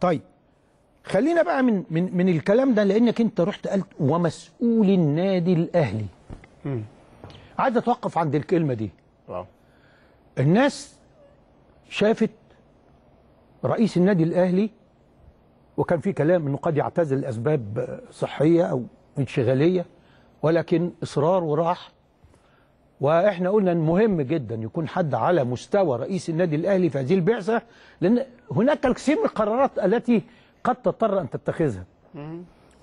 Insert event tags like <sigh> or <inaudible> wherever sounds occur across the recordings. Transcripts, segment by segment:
طيب خلينا بقى من من من الكلام ده لانك انت رحت قلت ومسؤول النادي الاهلي امم عايز اتوقف عند الكلمه دي اه الناس شافت رئيس النادي الاهلي وكان في كلام انه قد يعتزل لاسباب صحيه او انشغاليه ولكن اصرار وراح واحنا قلنا مهم جدا يكون حد على مستوى رئيس النادي الاهلي في هذه البعثه لان هناك الكثير من القرارات التي قد تضطر ان تتخذها.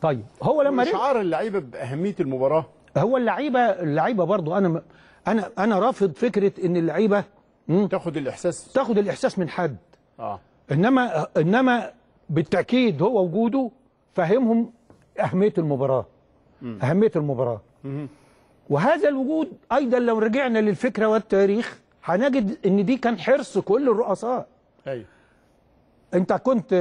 طيب هو لما اشعار اللعيبه باهميه المباراه هو اللعيبه اللعيبه برضو انا انا انا رافض فكره ان اللعيبه تاخد الاحساس تاخد الاحساس من حد اه انما انما بالتاكيد هو وجوده فهمهم اهميه المباراه مم. اهميه المباراه مم. وهذا الوجود أيضا لو رجعنا للفكرة والتاريخ هنجد ان دي كان حرص كل الرؤساء ايوه انت كنت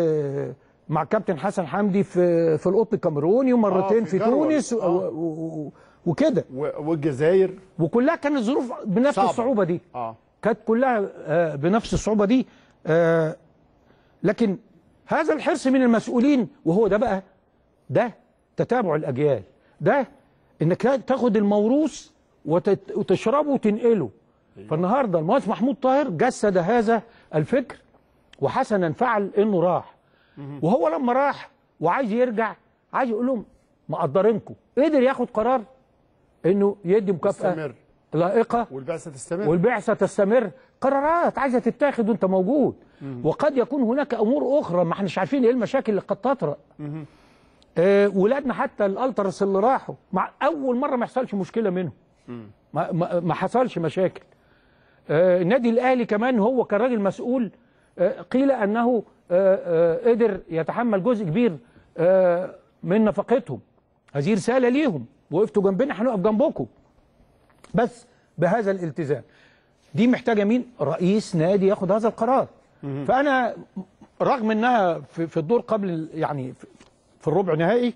مع كابتن حسن حمدي في في القط الكاميروني ومرتين آه في, في تونس آه. وكده والجزائر وكلها كانت ظروف بنفس صعبة. الصعوبه دي آه. كانت كلها آه، بنفس الصعوبه دي آه، لكن هذا الحرص من المسؤولين وهو ده بقى ده تتابع الاجيال ده انك تاخد الموروث وتشربه وتنقله فالنهارده المهندس محمود طاهر جسد هذا الفكر وحسنا فعل انه راح وهو لما راح وعايز يرجع عايز يقول لهم مقدرينكم قدر ياخد قرار انه يدي مكافاه تستمر لائقه والبعثه تستمر والبعثه تستمر قرارات عايزه تتاخد وانت موجود مم. وقد يكون هناك امور اخرى ما احناش عارفين ايه المشاكل اللي قد تطرأ مم. آه، ولادنا حتى الالترس اللي راحوا مع اول مره ما يحصلش مشكله منهم ما, ما, ما حصلش مشاكل آه، النادي الاهلي كمان هو كراجل مسؤول آه، قيل انه قدر يتحمل جزء كبير من نفقتهم هذه رساله ليهم وقفتوا جنبنا هنقف جنبكم بس بهذا الالتزام دي محتاجه مين رئيس نادي ياخد هذا القرار فانا رغم انها في الدور قبل يعني في الربع نهائي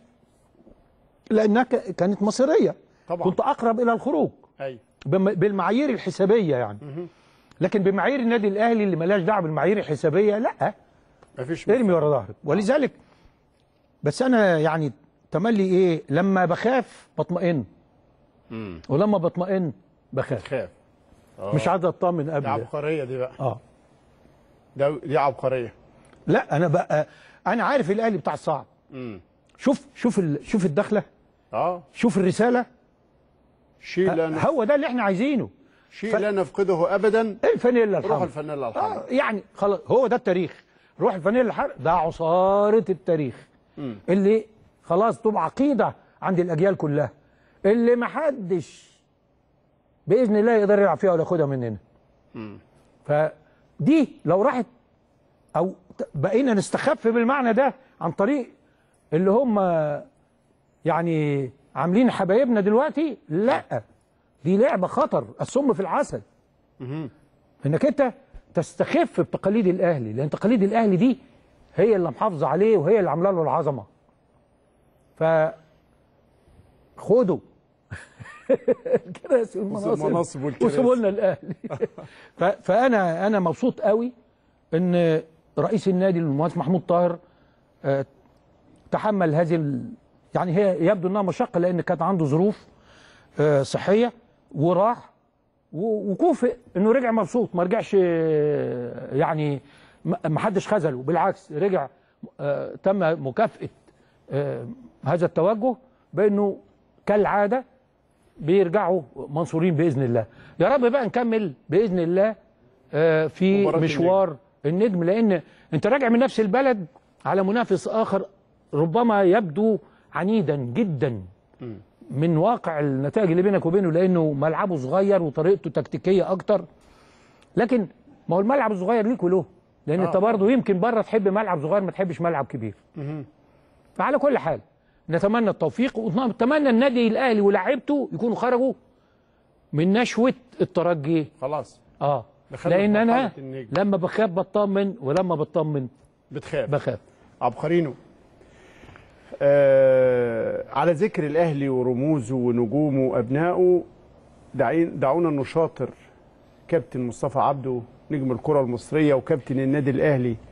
لانها كانت مصيريه طبعا كنت اقرب الى الخروج ايوه بالمعايير الحسابيه يعني لكن بمعايير النادي الاهلي اللي مالهاش دعوه بالمعايير الحسابيه لا مفيش ارمي ورا ظهرك ولذلك بس انا يعني تملي ايه لما بخاف بطمئن مم. ولما بطمئن بخاف بخاف آه. مش عايز اطمن قبل دي عبقريه دي بقى اه دي عبقريه لا انا بقى انا عارف الاهلي بتاع الصعب شوف شوف شوف الدخله اه شوف الرساله شيء لا هو ده اللي احنا عايزينه شيء ف... لا نفقده ابدا إيه الفانيلا الحمراء روح الفانيلا الحمراء آه يعني خلاص هو ده التاريخ روح الفانيلا الحمراء ده عصاره التاريخ مم. اللي خلاص تبقى عقيده عند الاجيال كلها اللي ما حدش باذن الله يقدر يلعب فيها ولا ياخدها مننا فدي لو راحت او بقينا نستخف بالمعنى ده عن طريق اللي هم يعني عاملين حبايبنا دلوقتي لا دي لعبة خطر السم في العسل انك انت تستخف بتقاليد الاهلي لان تقاليد الاهلي دي هي اللي محافظه عليه وهي اللي عامله له العظمه ف خدوا <laughs> كراسي المناصب وسيبوا لنا الاهلي <laughs> ف... فانا انا مبسوط قوي ان رئيس النادي المهندس محمود طاهر آه، تحمل هذه ال... يعني هي يبدو انها مشقه لان كان عنده ظروف آه، صحيه وراح وكوفئ انه رجع مبسوط ما رجعش آه، يعني ما حدش خذله بالعكس رجع آه، تم مكافاه هذا التوجه بانه كالعاده بيرجعوا منصورين باذن الله يا رب بقى نكمل باذن الله في مشوار النجم. النجم لان انت راجع من نفس البلد على منافس اخر ربما يبدو عنيدا جدا من واقع النتائج اللي بينك وبينه لانه ملعبه صغير وطريقته تكتيكيه اكتر لكن ما هو الملعب الصغير ليك وله لان آه. انت برضه يمكن بره تحب ملعب صغير ما تحبش ملعب كبير فعلى كل حال نتمنى التوفيق ونتمنى نعم، النادي الاهلي ولاعيبته يكونوا خرجوا من نشوه الترجي خلاص اه لان انا لما بخاف بطمن ولما بطمن بتخاف بخاف عبقرينه آه على ذكر الأهلي ورموزه ونجومه وأبنائه دعونا نشاطر كابتن مصطفى عبده نجم الكرة المصرية وكابتن النادي الأهلي